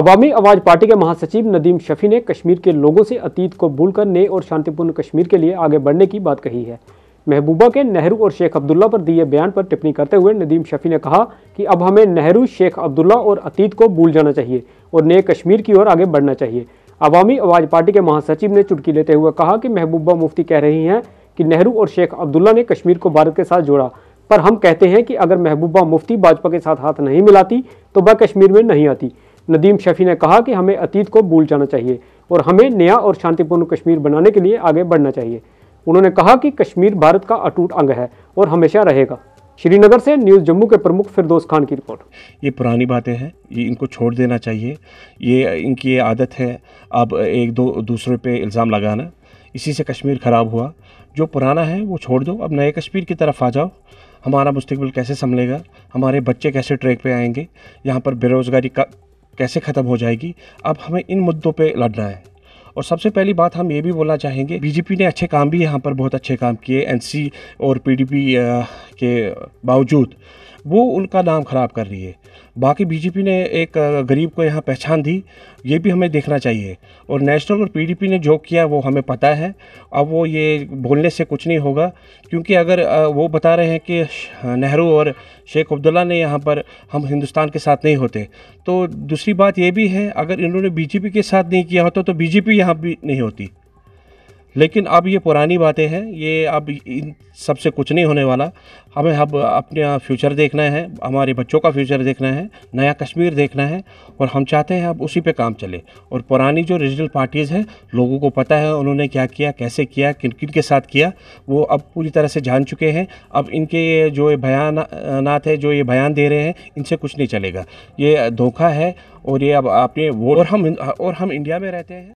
अवामी आवाज पार्टी के महासचिव नदीम शफी ने कश्मीर के लोगों से अतीत को भूलकर नए और शांतिपूर्ण कश्मीर के लिए आगे बढ़ने की बात कही है महबूबा के नेहरू और शेख अब्दुल्ला पर दिए बयान पर टिप्पणी करते हुए नदीम शफी ने कहा कि अब हमें नेहरू शेख अब्दुल्ला और अतीत को भूल जाना चाहिए और नए कश्मीर की ओर आगे बढ़ना चाहिए अवामी आवाज पार्टी के महासचिव ने चुटकी लेते हुए कहा कि महबूबा मुफ्ती कह रही हैं कि नेहरू और शेख अब्दुल्ला ने कश्मीर को भारत के साथ जोड़ा पर हम कहते हैं कि अगर महबूबा मुफ्ती भाजपा के साथ हाथ नहीं मिलाती तो वह कश्मीर में नहीं आती नदीम शफी ने कहा कि हमें अतीत को भूल जाना चाहिए और हमें नया और शांतिपूर्ण कश्मीर बनाने के लिए आगे बढ़ना चाहिए उन्होंने कहा कि कश्मीर भारत का अटूट अंग है और हमेशा रहेगा श्रीनगर से न्यूज़ जम्मू के प्रमुख फिरदोस खान की रिपोर्ट ये पुरानी बातें हैं ये इनको छोड़ देना चाहिए ये इनकी ये आदत है अब एक दो दूसरे पे इल्ज़ाम लगाना इसी से कश्मीर ख़राब हुआ जो पुराना है वो छोड़ दो अब नए कश्मीर की तरफ आ जाओ हमारा मुस्तबिल कैसे संभलेगा हमारे बच्चे कैसे ट्रैक पे आएंगे यहाँ पर बेरोज़गारी का कैसे ख़त्म हो जाएगी अब हमें इन मुद्दों पे लड़ना है और सबसे पहली बात हम ये भी बोलना चाहेंगे बीजेपी ने अच्छे काम भी यहाँ पर बहुत अच्छे काम किए एन और पी के बावजूद वो उनका नाम ख़राब कर रही है बाकी बीजेपी ने एक गरीब को यहाँ पहचान दी ये भी हमें देखना चाहिए और नेशनल और पीडीपी ने जो किया वो हमें पता है अब वो ये बोलने से कुछ नहीं होगा क्योंकि अगर वो बता रहे हैं कि नेहरू और शेख अब्दुल्ला ने यहाँ पर हम हिंदुस्तान के साथ नहीं होते तो दूसरी बात ये भी है अगर इन्होंने बीजेपी के साथ नहीं किया होता तो बीजेपी यहाँ भी नहीं होती लेकिन अब ये पुरानी बातें हैं ये अब इन सबसे कुछ नहीं होने वाला हमें अब अपना फ्यूचर देखना है हमारे बच्चों का फ्यूचर देखना है नया कश्मीर देखना है और हम चाहते हैं अब उसी पे काम चले और पुरानी जो रीजनल पार्टीज़ हैं लोगों को पता है उन्होंने क्या किया कैसे किया किन किन के साथ किया वो अब पूरी तरह से जान चुके हैं अब इनके जो ये बयानात है जो ये बयान दे रहे हैं इनसे कुछ नहीं चलेगा ये धोखा है और ये अब आपने वो और हम और हम इंडिया में रहते हैं